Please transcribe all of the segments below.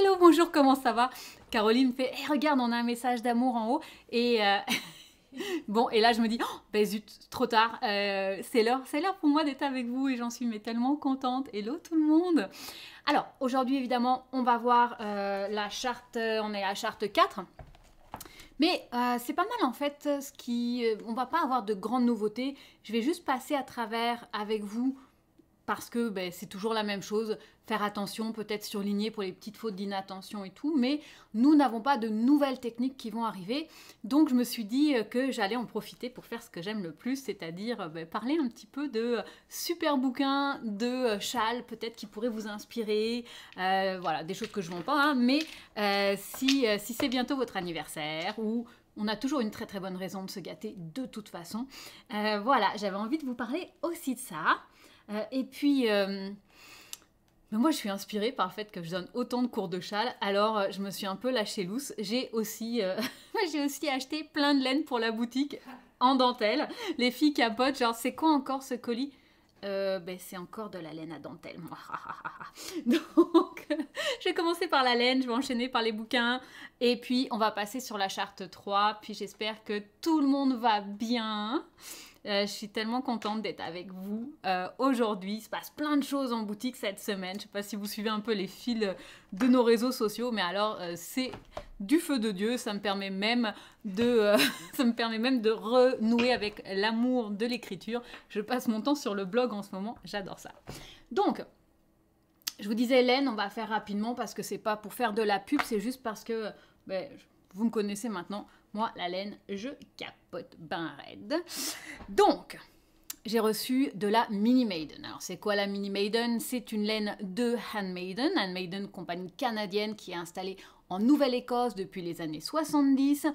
Hello, bonjour, comment ça va Caroline me fait hey, eh, Regarde, on a un message d'amour en haut. Et. Euh, bon, et là je me dis, oh, ben zut, trop tard, euh, c'est l'heure, c'est l'heure pour moi d'être avec vous et j'en suis tellement contente. Hello tout le monde Alors, aujourd'hui évidemment, on va voir euh, la charte, on est à charte 4. Mais c'est pas mal en fait, ce qui, on va pas avoir de grandes nouveautés, je vais juste passer à travers avec vous parce que ben, c'est toujours la même chose, faire attention, peut-être surligner pour les petites fautes d'inattention et tout, mais nous n'avons pas de nouvelles techniques qui vont arriver. Donc je me suis dit euh, que j'allais en profiter pour faire ce que j'aime le plus, c'est-à-dire euh, ben, parler un petit peu de euh, super bouquins, de châles peut-être qui pourraient vous inspirer, voilà, des choses que je ne vends pas, hein, mais si, si c'est bientôt votre anniversaire ou on a toujours une très très bonne raison de se gâter de toute façon. voilà, j'avais envie de vous parler aussi de ça. et puis... Mais moi, je suis inspirée par le fait que je donne autant de cours de châle, alors euh, je me suis un peu lâchée lousse. J'ai aussi, euh, j'ai aussi acheté plein de laine pour la boutique en dentelle. Les filles capotent, genre, c'est quoi encore ce colis euh, ben, c'est encore de la laine à dentelle, moi. Donc, je vais commencer par la laine, je vais enchaîner par les bouquins, et puis on va passer sur la charte 3, puis j'espère que tout le monde va bien. Euh, je suis tellement contente d'être avec vous euh, aujourd'hui. Il se passe plein de choses en boutique cette semaine. Je ne sais pas si vous suivez un peu les fils de nos réseaux sociaux, mais alors euh, c'est du feu de Dieu. Ça me permet même de, ça me permet même de renouer avec l'amour de l'écriture. Je passe mon temps sur le blog en ce moment. J'adore ça. Donc, je vous disais, Hélène, on va faire rapidement parce que c'est pas pour faire de la pub, c'est juste parce que ben, vous me connaissez maintenant. Moi, la laine, je capote ben raide. Donc, j'ai reçu de la Mini Maiden. Alors c'est quoi la Mini Maiden C'est une laine de Handmaiden, Handmaiden compagnie canadienne qui est installée en Nouvelle-Écosse depuis les années 70.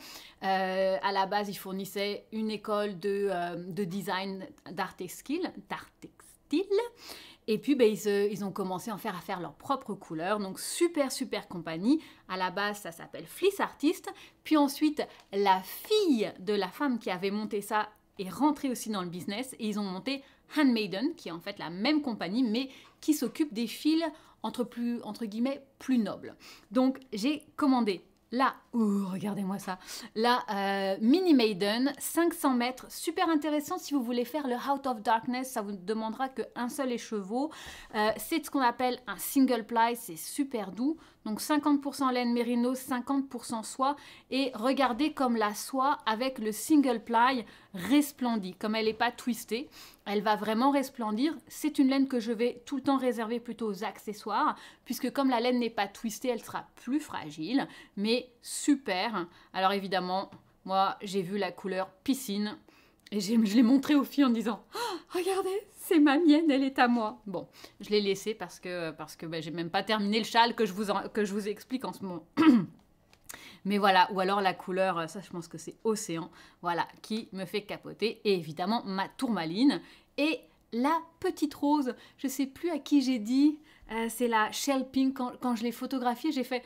Euh, à la base, ils fournissaient une école de, euh, design d'art textile, d'art textile et puis, ben, ils, ont commencé en faire à faire leurs propres couleurs. Donc, super, super compagnie. À la base, ça s'appelle Fliss Artist. Puis ensuite, la fille de la femme qui avait monté ça est rentrée aussi dans le business. Et ils ont monté Handmaiden, qui est en fait la même compagnie, mais qui s'occupe des fils entre, plus, entre guillemets plus nobles. Donc, j'ai commandé Là, regardez-moi ça. la euh, Mini Maiden, 500 mètres, super intéressant si vous voulez faire le Out of Darkness. Ça vous demandera qu'un seul écheveau. Euh, c'est ce qu'on appelle un single ply, c'est super doux. Donc 50% laine mérino, 50% soie. Et regardez comme la soie avec le single ply resplendit. Comme elle n'est pas twistée, elle va vraiment resplendir. C'est une laine que je vais tout le temps réserver plutôt aux accessoires, puisque comme la laine n'est pas twistée, elle sera plus fragile, mais super. Alors évidemment, moi j'ai vu la couleur piscine et je l'ai montré aux filles en disant ah, Regardez, c'est ma mienne, elle est à moi. Bon, je l'ai laissé parce que, parce que ben, j'ai même pas terminé le châle que je vous, que je vous explique en ce moment. Mais voilà, ou alors la couleur, ça je pense que c'est océan, voilà, qui me fait capoter. Et évidemment, ma tourmaline et la petite rose. Je sais plus à qui j'ai dit, euh, c'est la shell pink. Quand, quand je l'ai photographiée, j'ai fait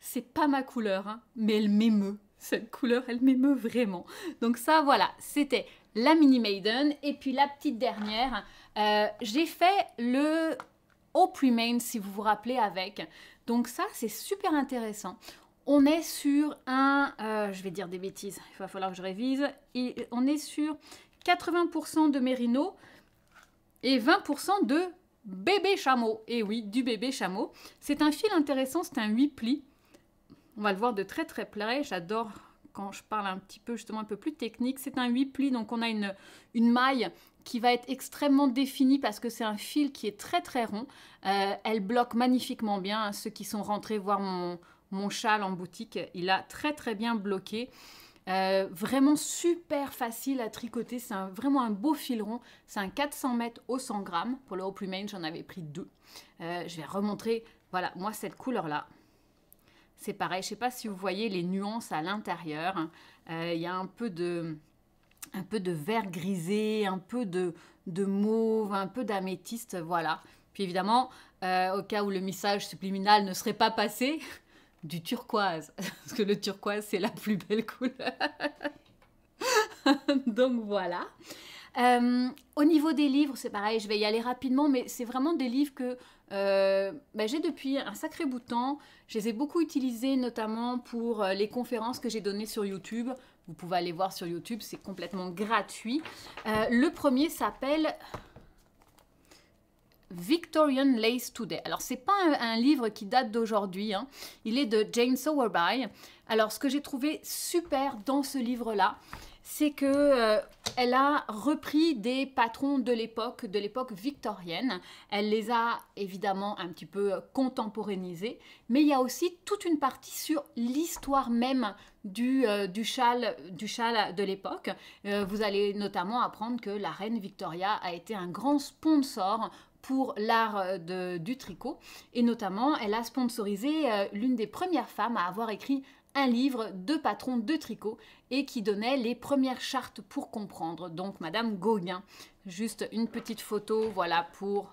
c'est pas ma couleur, hein, mais elle m'émeut. Cette couleur, elle m'émeut vraiment. Donc ça, voilà, c'était la Mini Maiden. Et puis la petite dernière, euh, j'ai fait le Hope si vous vous rappelez, avec. Donc ça, c'est super intéressant. On est sur un, euh, je vais dire des bêtises, il va falloir que je révise, et on est sur 80% de mérino et 20% de bébé chameau. Et oui, du bébé chameau. C'est un fil intéressant, c'est un 8 plis. On va le voir de très très près, j'adore quand je parle un petit peu justement un peu plus technique. C'est un 8 plis, donc on a une, une maille qui va être extrêmement définie parce que c'est un fil qui est très très rond. Euh, elle bloque magnifiquement bien. Hein, ceux qui sont rentrés voir mon, châle en boutique, il a très très bien bloqué. Euh, vraiment super facile à tricoter, c'est vraiment un beau fil rond, c'est un 400 mètres au 100 grammes, pour le haut plumage j'en avais pris deux. Euh, je vais remontrer, voilà, moi cette couleur là, c'est pareil. Je ne sais pas si vous voyez les nuances à l'intérieur. Euh, il y a un peu de un peu de vert grisé, un peu de, de mauve, un peu d'améthyste, voilà. Puis évidemment, euh, au cas où le message subliminal ne serait pas passé, du turquoise, parce que le turquoise, c'est la plus belle couleur. Donc voilà. Euh, au niveau des livres, c'est pareil, je vais y aller rapidement, mais c'est vraiment des livres que euh, ben, j'ai depuis un sacré bout de temps. Je les ai beaucoup utilisés notamment pour euh, les conférences que j'ai données sur YouTube. Vous pouvez aller voir sur YouTube, c'est complètement gratuit. Euh, le premier s'appelle Victorian Lace Today. Alors, c'est pas un, livre qui date d'aujourd'hui, hein. il est de Jane Sowerby. Alors, ce que j'ai trouvé super dans ce livre-là, c'est que euh, elle a repris des patrons de l'époque, de l'époque victorienne. Elle les a évidemment un petit peu euh, contemporanisés, mais il y a aussi toute une partie sur l'histoire même du, euh, du, châle, de l'époque. vous allez notamment apprendre que la reine Victoria a été un grand sponsor pour l'art du tricot et notamment elle a sponsorisé l'une des premières femmes à avoir écrit un livre de patrons de tricot et qui donnait les premières chartes pour comprendre. Donc Madame Gauguin, juste une petite photo, voilà pour,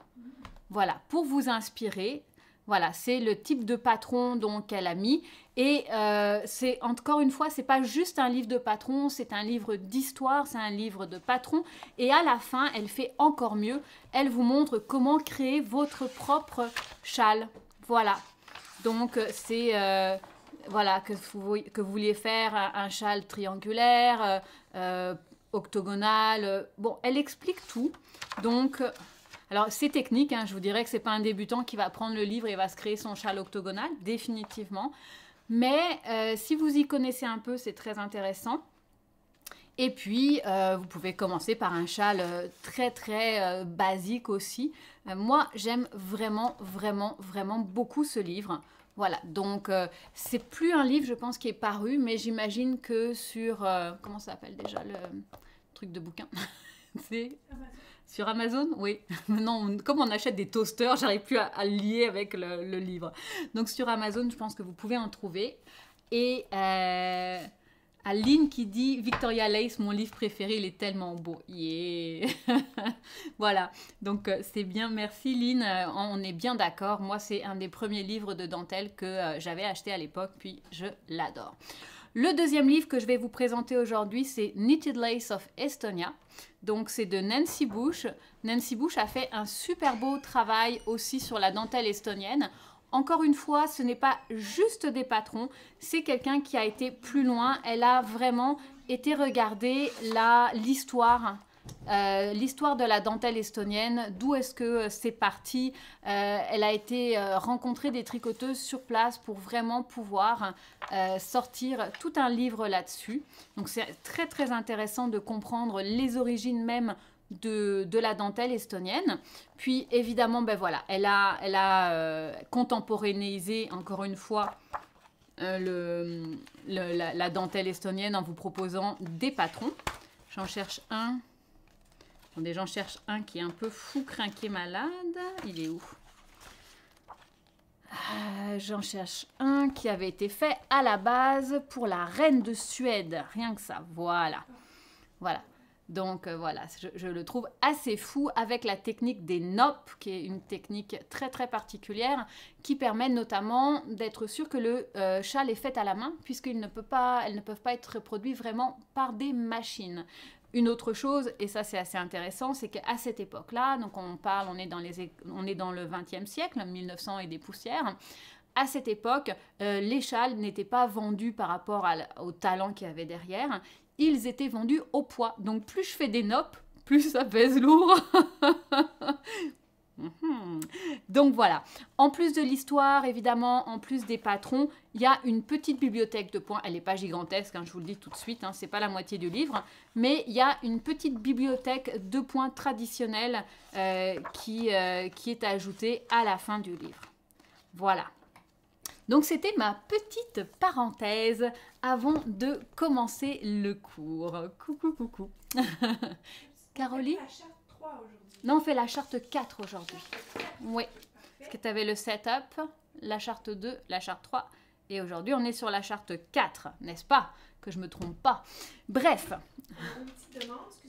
voilà, pour vous inspirer. Voilà, c'est le type de patron donc qu'elle a mis. Et euh, c'est encore une fois, c'est pas juste un livre de patron, c'est un livre d'histoire, c'est un livre de patron. Et à la fin, elle fait encore mieux. Elle vous montre comment créer votre propre châle. Voilà. Donc c'est euh, voilà, que vous, vouliez faire un, châle triangulaire, euh, euh, octogonal. Euh, bon, elle explique tout. Donc, alors c'est technique, hein, je vous dirais que ce n'est pas un débutant qui va prendre le livre et va se créer son châle octogonal, définitivement. Mais si vous y connaissez un peu, c'est très intéressant. Et puis, vous pouvez commencer par un châle très très basique aussi. moi, j'aime vraiment, vraiment, vraiment beaucoup ce livre. Voilà, donc euh, c'est plus un livre, je pense, qui est paru, mais j'imagine que sur. Euh, comment ça s'appelle déjà le truc de bouquin C'est. Sur Amazon Oui. Maintenant, comme on achète des toasters, j'arrive plus à, lier avec le, livre. Donc sur Amazon, je pense que vous pouvez en trouver. Et. Euh, à Lynn qui dit Victoria Lace, mon livre préféré, il est tellement beau. Yeah Voilà, donc euh, c'est bien, merci Lynn, euh, on est bien d'accord. Moi, c'est un des premiers livres de dentelle que euh, j'avais acheté à l'époque, puis je l'adore. Le deuxième livre que je vais vous présenter aujourd'hui, c'est Knitted Lace of Estonia. Donc c'est de Nancy Bush. Nancy Bush a fait un super beau travail aussi sur la dentelle estonienne encore une fois, ce n'est pas juste des patrons, c'est quelqu'un qui a été plus loin. Elle a vraiment été regarder l'histoire. Euh, l'histoire de la dentelle estonienne, d'où est-ce que euh, c'est parti. Euh, elle a été rencontrée rencontrer des tricoteuses sur place pour vraiment pouvoir sortir tout un livre là-dessus. Donc c'est très très intéressant de comprendre les origines même de, la dentelle estonienne. Puis évidemment, ben voilà, elle a, elle a euh, encore une fois euh, le, la, dentelle estonienne en vous proposant des patrons. J'en cherche un. Attendez, j'en cherche un qui est un peu fou, crinqué, malade. Il est où euh, J'en cherche un qui avait été fait à la base pour la reine de Suède. Rien que ça, voilà. Voilà. Donc euh, voilà, je, le trouve assez fou avec la technique des NOP, qui est une technique très très particulière, qui permet notamment d'être sûr que le euh, châle est fait à la main, puisqu'elles ne, peut pas, ne peuvent pas être reproduites vraiment par des machines. Une autre chose, et ça c'est assez intéressant, c'est qu'à cette époque-là, donc on parle, on est dans, les, on est dans le XXe siècle, 1900 et des poussières, à cette époque, euh, les châles n'étaient pas vendus par rapport au talent qu'il y avait derrière ils étaient vendus au poids. Donc plus je fais des nopes, plus ça pèse lourd. Mhm. Donc voilà, en plus de l'histoire, évidemment, en plus des patrons, il y a une petite bibliothèque de points. Elle n'est pas gigantesque, hein, je vous le dis tout de suite, Ce hein, c'est pas la moitié du livre, mais il y a une petite bibliothèque de points traditionnelle euh, qui, euh, qui est ajoutée à la fin du livre. Voilà. Donc c'était ma petite parenthèse avant de commencer le cours. Coucou, coucou. Caroline Non, on fait la charte 4 aujourd'hui. Oui, parce que tu avais le setup, la charte 2, la charte 3. Et aujourd'hui, on est sur la charte 4, n'est-ce pas Que je me trompe pas. Bref.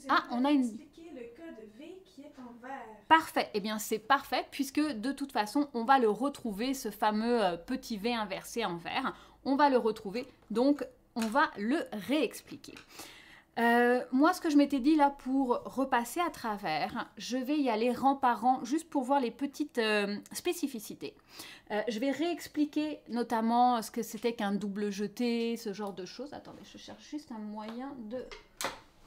Ah, on a une... Parfait. et eh bien, c'est parfait puisque de toute façon, on va le retrouver, ce fameux euh, petit V inversé en vert. On va le retrouver, donc on va le réexpliquer. Euh, moi, ce que je m'étais dit là pour repasser à travers, je vais y aller rang par rang juste pour voir les petites euh, spécificités. je vais réexpliquer notamment ce que c'était qu'un double jeté, ce genre de choses. Attendez, je cherche juste un moyen de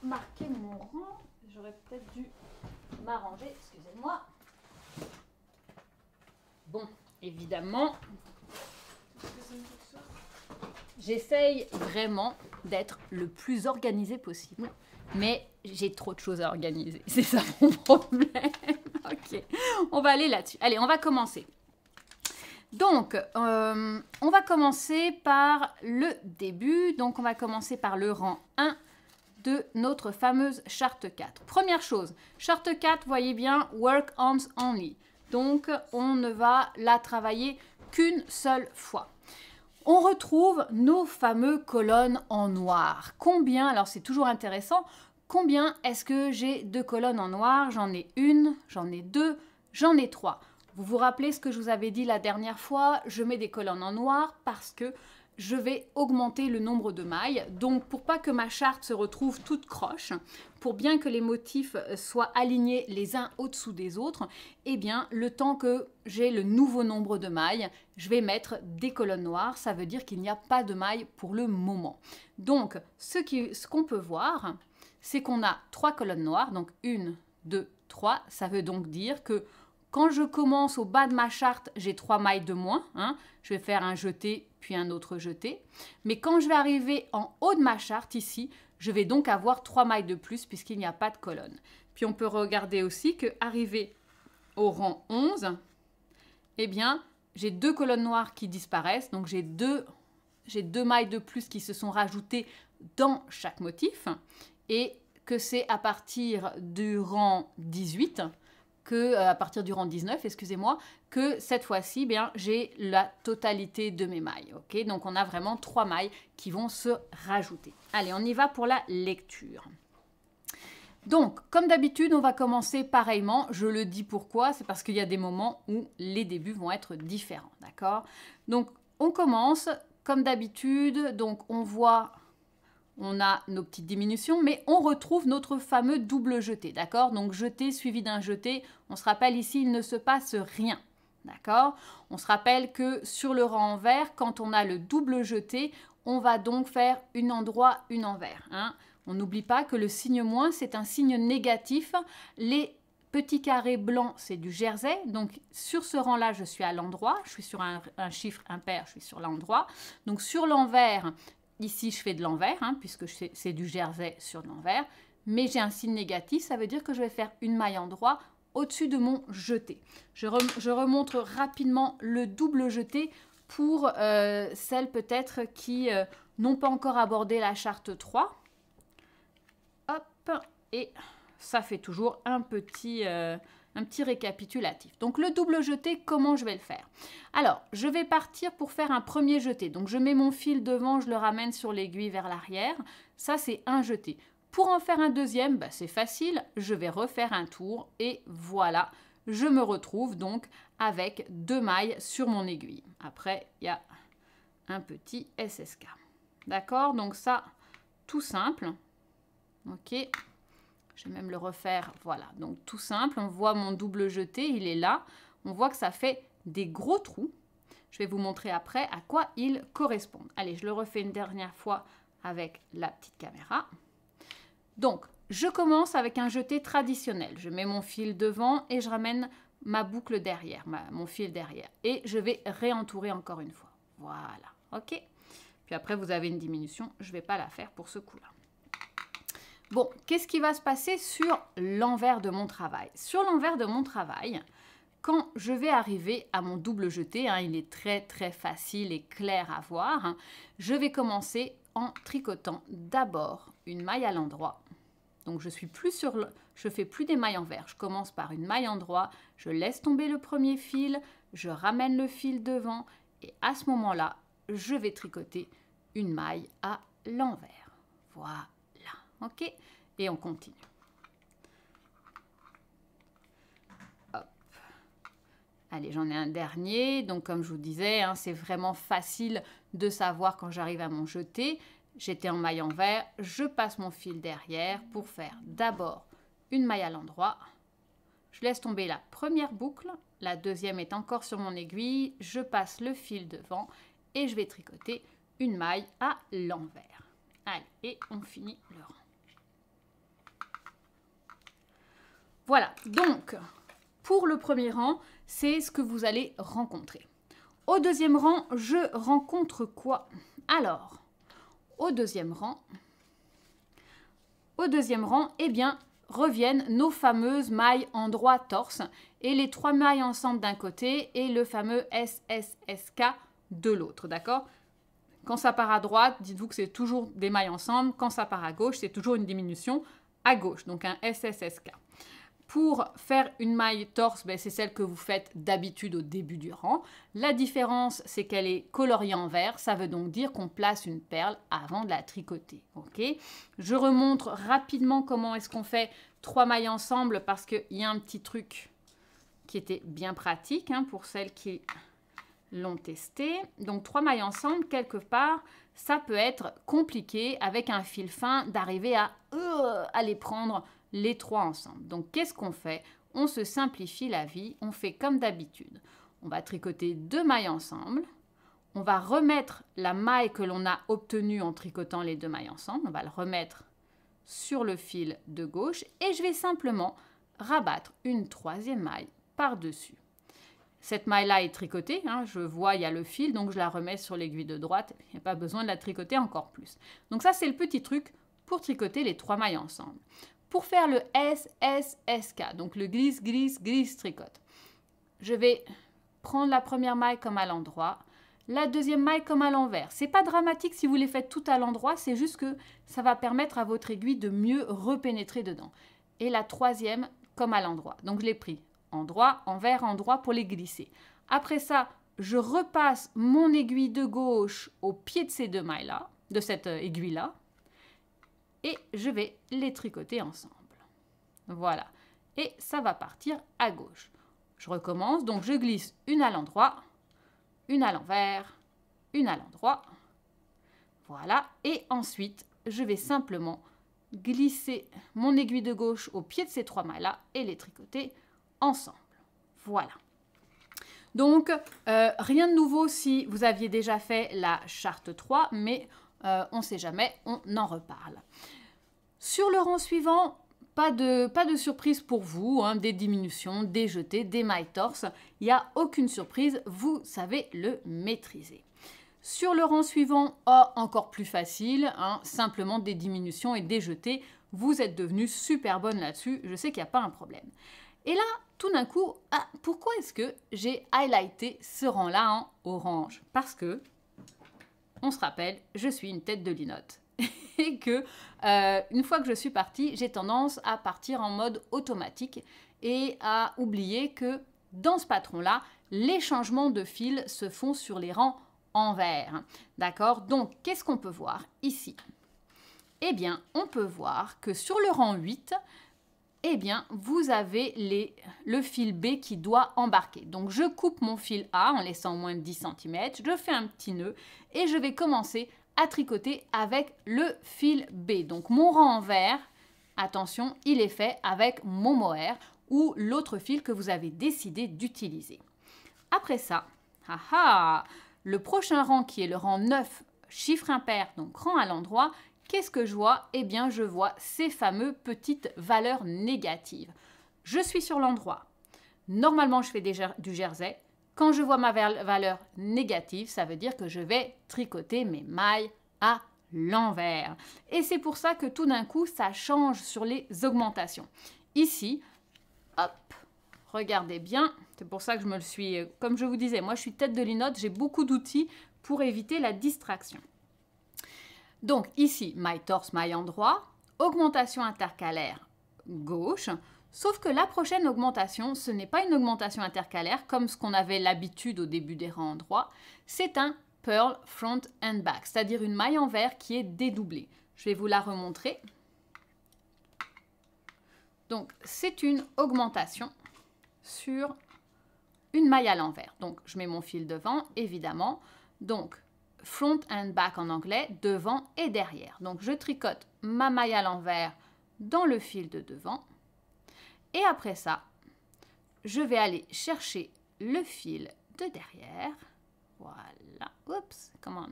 marquer mon rang. J'aurais peut-être dû m'arranger, excusez-moi. Bon, évidemment, j'essaye vraiment d'être le plus organisé possible, mais j'ai trop de choses à organiser. C'est ça mon problème. ok, on va aller là-dessus. Allez, on va commencer. Donc, euh, on va commencer par le début. Donc, on va commencer par le rang 1 de notre fameuse charte 4. Première chose, charte 4, voyez bien, work arms only. Donc, on ne va la travailler qu'une seule fois. On retrouve nos fameux colonnes en noir. Combien, alors c'est toujours intéressant, combien est-ce que j'ai de colonnes en noir J'en ai une, j'en ai deux, j'en ai trois. Vous vous rappelez ce que je vous avais dit la dernière fois Je mets des colonnes en noir parce que je vais augmenter le nombre de mailles. Donc pour pas que ma charte se retrouve toute croche, pour bien que les motifs euh, soient alignés les uns au-dessous des autres, eh bien le temps que j'ai le nouveau nombre de mailles, je vais mettre des colonnes noires, ça veut dire qu'il n'y a pas de mailles pour le moment. Donc ce qu'on peut voir, c'est qu'on a trois colonnes noires, donc une, deux, trois, ça veut donc dire que quand je commence au bas de ma charte, j'ai trois mailles de moins. Hein. Je vais faire un jeté, puis un autre jeté. Mais quand je vais arriver en haut de ma charte, ici, je vais donc avoir trois mailles de plus puisqu'il n'y a pas de colonne. Puis on peut regarder aussi que arrivé au rang 11, eh bien, j'ai deux colonnes noires qui disparaissent. Donc j'ai deux, j'ai deux mailles de plus qui se sont rajoutées dans chaque motif. Et que c'est à partir du rang 18 que euh, à partir du rang 19, excusez-moi, que cette fois-ci, bien, j'ai la totalité de mes mailles. Ok, donc on a vraiment trois mailles qui vont se rajouter. Allez, on y va pour la lecture. Donc, comme d'habitude, on va commencer pareillement. Je le dis pourquoi, c'est parce qu'il y a des moments où les débuts vont être différents, d'accord Donc, on commence comme d'habitude. Donc, on voit on a nos petites diminutions, mais on retrouve notre fameux double jeté, d'accord Donc jeté suivi d'un jeté, on se rappelle ici, il ne se passe rien, d'accord On se rappelle que sur le rang envers, quand on a le double jeté, on va donc faire une endroit, une envers. Hein on n'oublie pas que le signe moins, c'est un signe négatif. Les petits carrés blancs, c'est du jersey. Donc sur ce rang-là, je suis à l'endroit. Je suis sur un, chiffre impair, je suis sur l'endroit. Donc sur l'envers, Ici, je fais de l'envers, hein, puisque c'est du jersey sur l'envers. Mais j'ai un signe négatif, ça veut dire que je vais faire une maille en droit au-dessus de mon jeté. Je, remontre rapidement le double jeté pour euh, celles peut-être qui euh, n'ont pas encore abordé la charte 3. Hop, et ça fait toujours un petit... Euh, un petit récapitulatif. Donc le double jeté, comment je vais le faire Alors, je vais partir pour faire un premier jeté. Donc je mets mon fil devant, je le ramène sur l'aiguille vers l'arrière. Ça, c'est un jeté. Pour en faire un deuxième, bah, c'est facile, je vais refaire un tour et voilà, je me retrouve donc avec deux mailles sur mon aiguille. Après, il y a un petit SSK. D'accord Donc ça, tout simple. Ok je vais même le refaire, voilà. Donc tout simple, on voit mon double jeté, il est là. On voit que ça fait des gros trous. Je vais vous montrer après à quoi ils correspondent. Allez, je le refais une dernière fois avec la petite caméra. Donc, je commence avec un jeté traditionnel. Je mets mon fil devant et je ramène ma boucle derrière, mon fil derrière. Et je vais réentourer encore une fois. Voilà, ok Puis après, vous avez une diminution, je ne vais pas la faire pour ce coup-là. Bon, qu'est-ce qui va se passer sur l'envers de mon travail Sur l'envers de mon travail, quand je vais arriver à mon double jeté, hein, il est très très facile et clair à voir, hein, je vais commencer en tricotant d'abord une maille à l'endroit. Donc je suis plus sur je fais plus des mailles envers, je commence par une maille endroit, je laisse tomber le premier fil, je ramène le fil devant et à ce moment-là, je vais tricoter une maille à l'envers. Voilà. OK Et on continue. Allez, j'en ai un dernier. Donc, comme je vous disais, hein, c'est vraiment facile de savoir quand j'arrive à mon jeté. J'étais en maille envers, je passe mon fil derrière pour faire d'abord une maille à l'endroit. Je laisse tomber la première boucle, la deuxième est encore sur mon aiguille, je passe le fil devant et je vais tricoter une maille à l'envers. Allez, et on finit le rang. Voilà, donc pour le premier rang, c'est ce que vous allez rencontrer. Au deuxième rang, je rencontre quoi Alors, au deuxième rang, au deuxième rang, eh bien, reviennent nos fameuses mailles en droit torse et les trois mailles ensemble d'un côté et le fameux SSSK de l'autre, d'accord Quand ça part à droite, dites-vous que c'est toujours des mailles ensemble. Quand ça part à gauche, c'est toujours une diminution à gauche, donc un SSSK. Pour faire une maille torse, ben, c'est celle que vous faites d'habitude au début du rang. La différence, c'est qu'elle est coloriée en vert. Ça veut donc dire qu'on place une perle avant de la tricoter. Ok Je remontre rapidement comment est-ce qu'on fait trois mailles ensemble parce qu'il y a un petit truc qui était bien pratique hein, pour celles qui l'ont testé. Donc trois mailles ensemble, quelque part, ça peut être compliqué avec un fil fin d'arriver à, euh, aller prendre les trois ensemble. Donc qu'est-ce qu'on fait On se simplifie la vie, on fait comme d'habitude. On va tricoter deux mailles ensemble, on va remettre la maille que l'on a obtenue en tricotant les deux mailles ensemble, on va le remettre sur le fil de gauche et je vais simplement rabattre une troisième maille par-dessus. Cette maille-là est tricotée, hein. je vois il y a le fil, donc je la remets sur l'aiguille de droite, il n'y a pas besoin de la tricoter encore plus. Donc ça c'est le petit truc pour tricoter les trois mailles ensemble pour faire le SSSK, donc le glisse, glisse, glisse, tricote. Je vais prendre la première maille comme à l'endroit, la deuxième maille comme à l'envers. C'est pas dramatique si vous les faites tout à l'endroit, c'est juste que ça va permettre à votre aiguille de mieux repénétrer dedans. Et la troisième comme à l'endroit. Donc je l'ai pris droit, envers, endroit pour les glisser. Après ça, je repasse mon aiguille de gauche au pied de ces deux mailles là, de cette euh, aiguille là, et je vais les tricoter ensemble. Voilà. Et ça va partir à gauche. Je recommence, donc je glisse une à l'endroit, une à l'envers, une à l'endroit. Voilà. Et ensuite, je vais simplement glisser mon aiguille de gauche au pied de ces trois mailles-là et les tricoter ensemble. Voilà. Donc, euh, rien de nouveau si vous aviez déjà fait la charte 3, mais euh, on ne sait jamais, on en reparle. Sur le rang suivant, pas de, pas de surprise pour vous, hein, des diminutions, des jetés, des my torses. il n'y a aucune surprise, vous savez le maîtriser. Sur le rang suivant, oh, encore plus facile, hein, simplement des diminutions et des jetés, vous êtes devenu super bonne là-dessus, je sais qu'il n'y a pas un problème. Et là, tout d'un coup, ah, pourquoi est-ce que j'ai highlighté ce rang-là en hein, orange Parce que on se rappelle, je suis une tête de linotte. et que, euh, une fois que je suis partie, j'ai tendance à partir en mode automatique et à oublier que dans ce patron-là, les changements de fil se font sur les rangs envers. D'accord Donc, qu'est-ce qu'on peut voir ici Eh bien, on peut voir que sur le rang 8, eh bien, vous avez le fil B qui doit embarquer. Donc, je coupe mon fil A en laissant moins de 10 cm, je fais un petit nœud et je vais commencer à tricoter avec le fil B. Donc, mon rang en vert, attention, il est fait avec mon mohair ou l'autre fil que vous avez décidé d'utiliser. Après ça, ah ah, le prochain rang qui est le rang 9, chiffre impair, donc rang à l'endroit, qu'est-ce que je vois Eh bien, je vois ces fameuses petites valeurs négatives. Je suis sur l'endroit. Normalement, je fais du jersey. Quand je vois ma valeur négative, ça veut dire que je vais tricoter mes mailles à l'envers. Et c'est pour ça que tout d'un coup, ça change sur les augmentations. Ici, hop, regardez bien. C'est pour ça que je me le suis, euh, comme je vous disais, moi je suis tête de linotte, j'ai beaucoup d'outils pour éviter la distraction. Donc ici, maille torse, maille endroit, augmentation intercalaire gauche, sauf que la prochaine augmentation, ce n'est pas une augmentation intercalaire comme ce qu'on avait l'habitude au début des rangs en c'est un pearl front and back, c'est-à-dire une maille envers qui est dédoublée. Je vais vous la remontrer. Donc c'est une augmentation sur une maille à l'envers. Donc je mets mon fil devant, évidemment. Donc front and back en anglais, devant et derrière. Donc je tricote ma maille à l'envers dans le fil de devant. Et après ça, je vais aller chercher le fil de derrière. Voilà. Oups, on.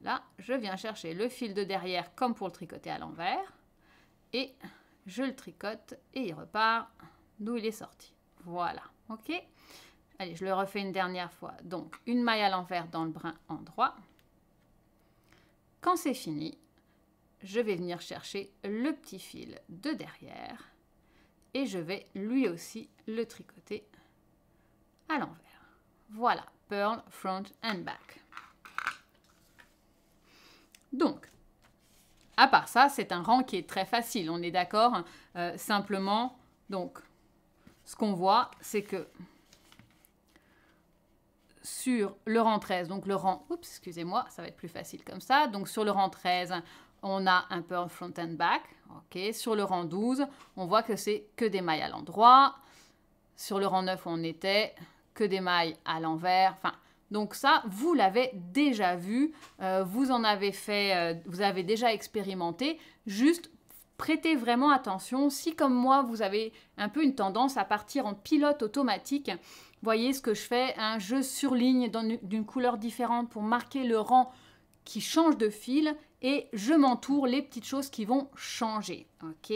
Voilà, je viens chercher le fil de derrière comme pour le tricoter à l'envers. Et je le tricote et il repart d'où il est sorti. Voilà, ok Allez, je le refais une dernière fois. Donc, une maille à l'envers dans le brin endroit. Quand c'est fini, je vais venir chercher le petit fil de derrière et je vais lui aussi le tricoter à l'envers. Voilà, Pearl Front and Back. Donc, à part ça, c'est un rang qui est très facile, on est d'accord hein. euh, Simplement, donc, ce qu'on voit, c'est que sur le rang 13, donc le rang, excusez-moi, ça va être plus facile comme ça. Donc sur le rang 13, on a un peu front and back. ok. Sur le rang 12, on voit que c'est que des mailles à l'endroit. Sur le rang 9, on était que des mailles à l'envers. donc ça, vous l'avez déjà vu, euh, vous en avez fait, euh, vous avez déjà expérimenté. Juste prêtez vraiment attention. Si comme moi, vous avez un peu une tendance à partir en pilote automatique, Voyez ce que je fais, hein, je surligne d'une couleur différente pour marquer le rang qui change de fil et je m'entoure les petites choses qui vont changer. Ok.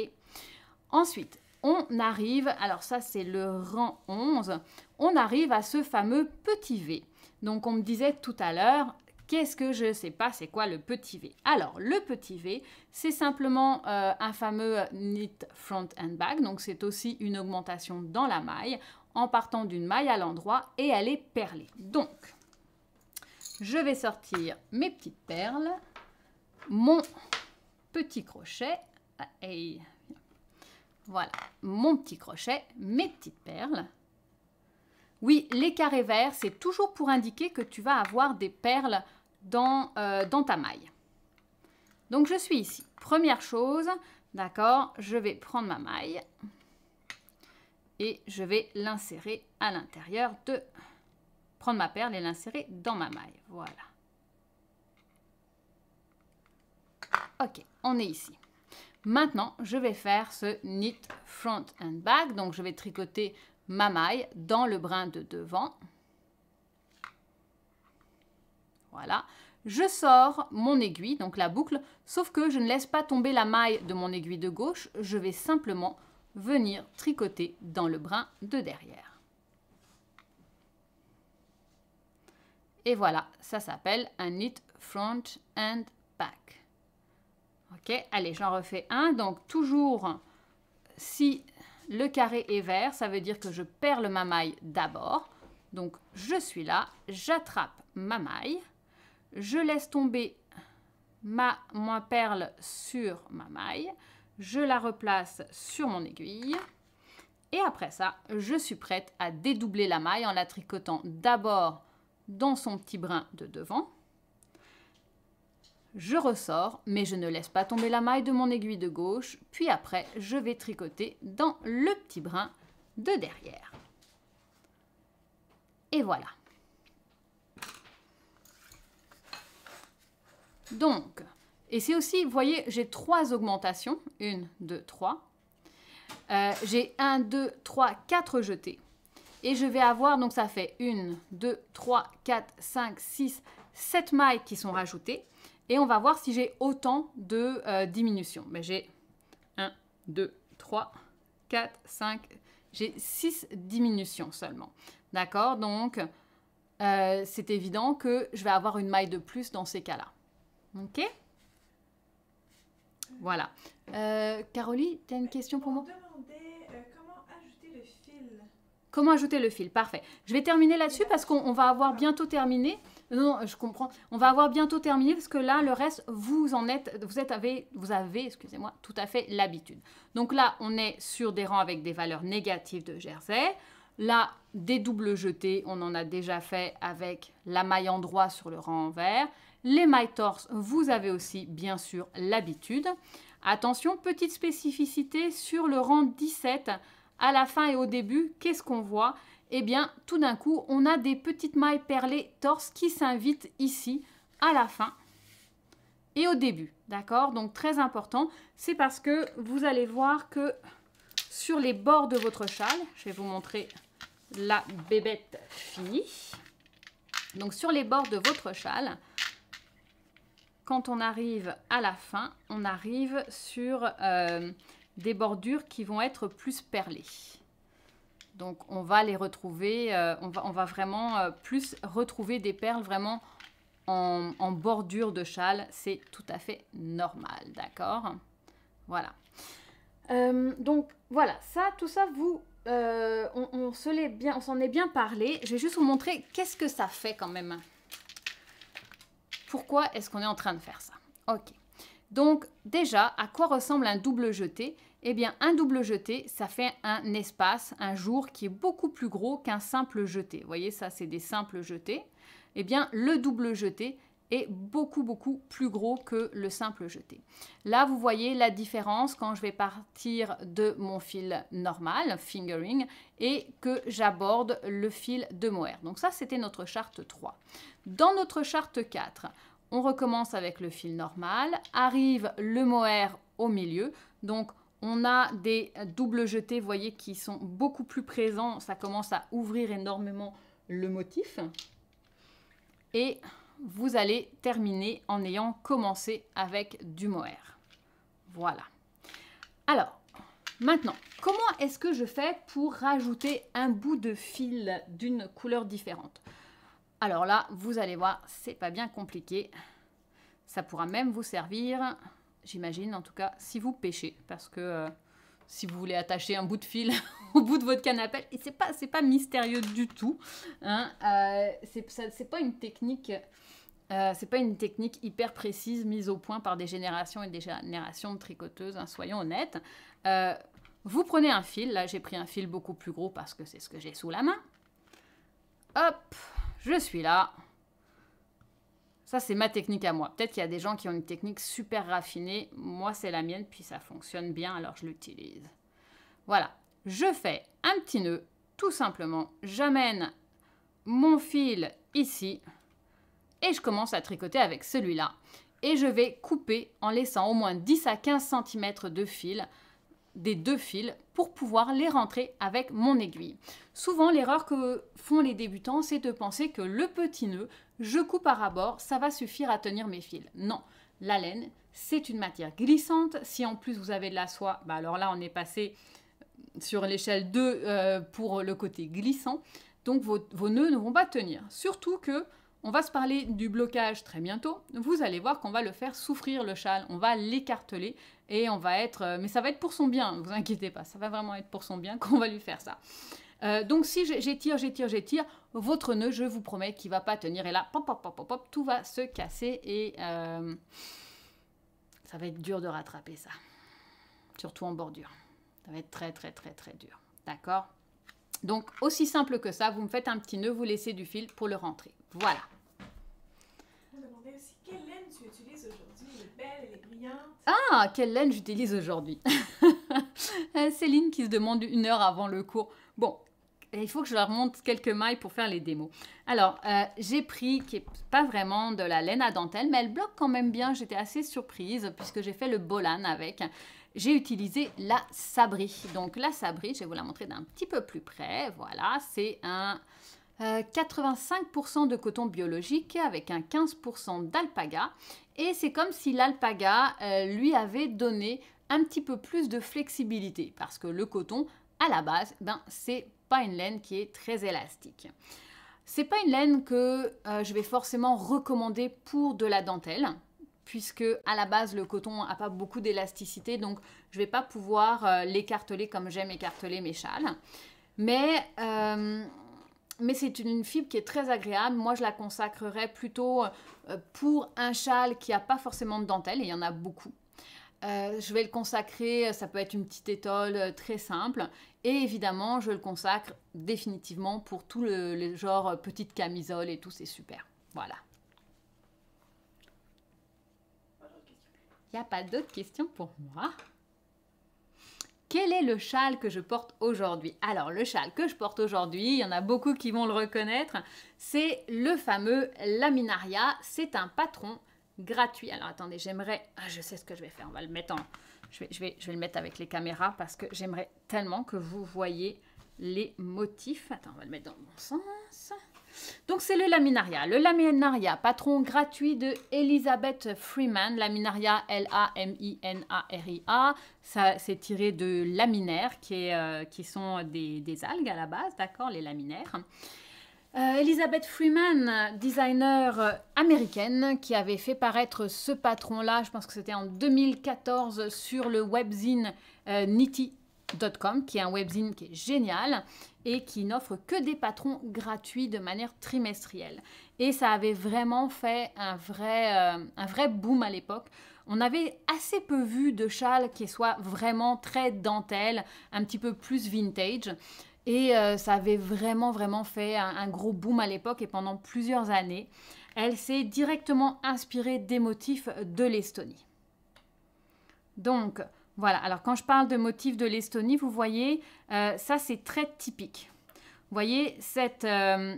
Ensuite, on arrive, alors ça c'est le rang 11, on arrive à ce fameux petit V. Donc on me disait tout à l'heure, Qu'est-ce que je ne sais pas C'est quoi le petit V Alors, le petit V, c'est simplement euh, un fameux knit front and back, donc c'est aussi une augmentation dans la maille en partant d'une maille à l'endroit et elle est perlée. Donc, je vais sortir mes petites perles, mon petit crochet, ah, et voilà, mon petit crochet, mes petites perles. Oui, les carrés verts, c'est toujours pour indiquer que tu vas avoir des perles dans, euh, dans ta maille. Donc, je suis ici. Première chose, d'accord, je vais prendre ma maille et je vais l'insérer à l'intérieur de... Prendre ma perle et l'insérer dans ma maille. Voilà. Ok, on est ici. Maintenant, je vais faire ce knit front and back. Donc, je vais tricoter ma maille dans le brin de devant. Voilà. Je sors mon aiguille, donc la boucle, sauf que je ne laisse pas tomber la maille de mon aiguille de gauche. Je vais simplement venir tricoter dans le brin de derrière. Et voilà, ça s'appelle un knit front and back. Ok, allez, j'en refais un. Donc toujours, si le carré est vert, ça veut dire que je perle ma maille d'abord. Donc je suis là, j'attrape ma maille, je laisse tomber ma, ma perle sur ma maille, je la replace sur mon aiguille. Et après ça, je suis prête à dédoubler la maille en la tricotant d'abord dans son petit brin de devant. Je ressors, mais je ne laisse pas tomber la maille de mon aiguille de gauche, puis après, je vais tricoter dans le petit brin de derrière. Et voilà. Donc, et c'est aussi, vous voyez, j'ai trois augmentations. Une, deux, 3. Euh, j'ai 1, 2, 3, 4 jetés. Et je vais avoir, donc ça fait 1, 2, 3, 4, 5, 6, 7 mailles qui sont rajoutées. Et on va voir si j'ai autant de euh, diminutions. Mais ben, j'ai 1, 2, 3, 4, 5, j'ai 6 diminutions seulement. D'accord Donc, euh, c'est évident que je vais avoir une maille de plus dans ces cas-là. OK voilà. Euh, Caroline, tu as une question pour moi euh, Comment ajouter le fil Parfait. Je vais terminer là-dessus parce qu'on va avoir bientôt terminé. Non, je comprends. On va avoir bientôt terminé parce que là, le reste, vous en êtes, vous êtes avez, vous avez, excusez-moi, tout à fait l'habitude. Donc là, on est sur des rangs avec des valeurs négatives de jersey. Là, des doubles jetés, on en a déjà fait avec la maille en droit sur le rang en vert les mailles torses, vous avez aussi bien sûr l'habitude. Attention, petite spécificité sur le rang 17, à la fin et au début, qu'est-ce qu'on voit Eh bien, tout d'un coup, on a des petites mailles perlées torses qui s'invitent ici à la fin et au début, d'accord Donc très important, c'est parce que vous allez voir que sur les bords de votre châle, je vais vous montrer la bébête finie. Donc sur les bords de votre châle, quand on arrive à la fin, on arrive sur euh, des bordures qui vont être plus perlées. Donc on va les retrouver, euh, on, va, vraiment euh, plus retrouver des perles vraiment en, bordure de châle. C'est tout à fait normal, d'accord Voilà. donc voilà, ça, tout ça, vous, on, s'en est bien parlé. Je vais juste vous montrer qu'est-ce que ça fait quand même. Pourquoi est-ce qu'on est en train de faire ça Ok. Donc déjà, à quoi ressemble un double jeté Eh bien, un double jeté, ça fait un espace, un jour qui est beaucoup plus gros qu'un simple jeté. Vous voyez, ça, c'est des simples jetés. Eh bien, le double jeté, beaucoup, beaucoup plus gros que le simple jeté. Là, vous voyez la différence quand je vais partir de mon fil normal, fingering, et que j'aborde le fil de mohair. Donc ça, c'était notre charte 3. Dans notre charte 4, on recommence avec le fil normal, arrive le mohair au milieu, donc on a des doubles jetés, vous voyez, qui sont beaucoup plus présents. Ça commence à ouvrir énormément le motif. Et vous allez terminer en ayant commencé avec du mohair. Voilà. Alors, maintenant, comment est-ce que je fais pour rajouter un bout de fil d'une couleur différente Alors là, vous allez voir, c'est pas bien compliqué. Ça pourra même vous servir, j'imagine, en tout cas, si vous pêchez, parce que euh, si vous voulez attacher un bout de fil au bout de votre canapé, ce n'est c'est pas, pas mystérieux du tout. Hein, euh, c'est pas une technique euh, c'est pas une technique hyper précise mise au point par des générations et des générations de tricoteuses, hein, soyons honnêtes. Euh, vous prenez un fil, là j'ai pris un fil beaucoup plus gros parce que c'est ce que j'ai sous la main. Hop, je suis là. Ça c'est ma technique à moi. Peut-être qu'il y a des gens qui ont une technique super raffinée, moi c'est la mienne puis ça fonctionne bien alors je l'utilise. Voilà, je fais un petit nœud, tout simplement. J'amène mon fil ici et je commence à tricoter avec celui-là. Et je vais couper en laissant au moins 10 à 15 cm de fil des deux fils pour pouvoir les rentrer avec mon aiguille. Souvent, l'erreur que font les débutants, c'est de penser que le petit nœud, je coupe à abord, ça va suffire à tenir mes fils. Non, la laine, c'est une matière glissante. Si en plus vous avez de la soie, bah alors là, on est passé sur l'échelle 2 euh, pour le côté glissant. Donc vos, vos, nœuds ne vont pas tenir. Surtout que on va se parler du blocage très bientôt. Vous allez voir qu'on va le faire souffrir le châle, on va l'écarteler et on va être... Euh, mais ça va être pour son bien, ne vous inquiétez pas, ça va vraiment être pour son bien qu'on va lui faire ça. Euh, donc si j'étire, j'étire, j'étire, votre nœud, je vous promets qu'il ne va pas tenir. Et là, pop, pop, pop, pop, tout va se casser et euh, ça va être dur de rattraper ça. Surtout en bordure. Ça va être très, très, très, très dur. D'accord donc, aussi simple que ça, vous me faites un petit nœud, vous laissez du fil pour le rentrer. Voilà. Ah, quelle laine j'utilise aujourd'hui euh, Céline qui se demande une heure avant le cours. Bon, il faut que je leur montre quelques mailles pour faire les démos. Alors, euh, j'ai pris, qui n'est pas vraiment de la laine à dentelle, mais elle bloque quand même bien. J'étais assez surprise puisque j'ai fait le bolan avec. J'ai utilisé la sabri. Donc, la sabri, je vais vous la montrer d'un petit peu plus près. Voilà, c'est un... 85% euh, de coton biologique avec un 15% d'alpaga. Et c'est comme si l'alpaga euh, lui avait donné un petit peu plus de flexibilité parce que le coton, à la base, ben, c'est pas une laine qui est très élastique. C'est pas une laine que euh, je vais forcément recommander pour de la dentelle puisque à la base le coton n'a pas beaucoup d'élasticité donc je vais pas pouvoir l'écarteler comme j'aime écarteler mes châles. Mais mais c'est une fibre qui est très agréable. Moi, je la consacrerais plutôt euh, pour un châle qui n'a pas forcément de dentelle, et il y en a beaucoup. Euh, je vais le consacrer, euh, ça peut être une petite étole très simple. Et évidemment, je le consacre définitivement pour tout le, le genre petite camisole et tout, c'est super. Voilà. Il n'y a pas d'autres questions pour moi quel est le châle que je porte aujourd'hui Alors le châle que je porte aujourd'hui, il y en a beaucoup qui vont le reconnaître, c'est le fameux Laminaria, c'est un patron gratuit. Alors attendez, j'aimerais... Ah, je sais ce que je vais faire, on va le mettre en... Je vais, je vais, je le mettre avec les caméras parce que j'aimerais tellement que vous voyez les motifs. Attends, on va le mettre dans le bon sens. Donc c'est le laminaria. Le laminaria, patron gratuit de Elizabeth Freeman. Laminaria, L-A-M-I-N-A-R-I-A. Ça, c'est tiré de laminaires, qui, euh, sont des, algues à la base, d'accord, les laminaires. Euh, Elizabeth Freeman, designer américaine, qui avait fait paraître ce patron-là, je pense que c'était en 2014, sur le webzine euh, Nitty.com, qui est un webzine qui est génial et qui n'offre que des patrons gratuits de manière trimestrielle. Et ça avait vraiment fait un vrai, euh, un vrai boom à l'époque. On avait assez peu vu de châles qui soient vraiment très dentelle, un petit peu plus vintage. Et euh, ça avait vraiment, vraiment fait un gros boom à l'époque et pendant plusieurs années. Elle s'est directement inspirée des motifs de l'Estonie. Donc, voilà, alors quand je parle de motifs de l'Estonie, vous voyez, euh, ça c'est très typique. Vous voyez cette, euh,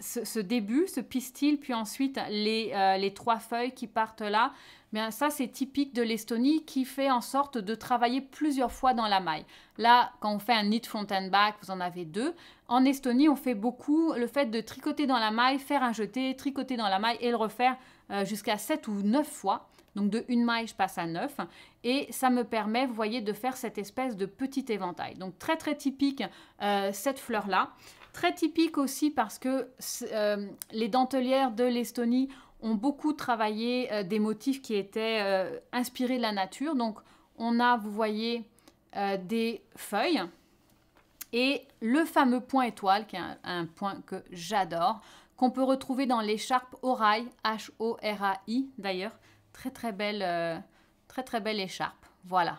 ce, début, ce pistil, puis ensuite les, euh, trois feuilles qui partent là. Eh bien, ça c'est typique de l'Estonie qui fait en sorte de travailler plusieurs fois dans la maille. Là, quand on fait un knit front and back, vous en avez deux. En Estonie, on fait beaucoup le fait de tricoter dans la maille, faire un jeté, tricoter dans la maille et le refaire jusqu'à 7 ou 9 fois. Donc de une maille, je passe à 9 et ça me permet, vous voyez, de faire cette espèce de petit éventail. Donc très très typique euh, cette fleur-là. Très typique aussi parce que euh, les dentelières de l'Estonie ont beaucoup travaillé euh, des motifs qui étaient inspirés de la nature. Donc on a, vous voyez, des feuilles. Et le fameux point étoile, qui est un, point que j'adore, qu'on peut retrouver dans l'écharpe Horai, H-O-R-A-I d'ailleurs, Très très belle, euh, très très belle écharpe. Voilà.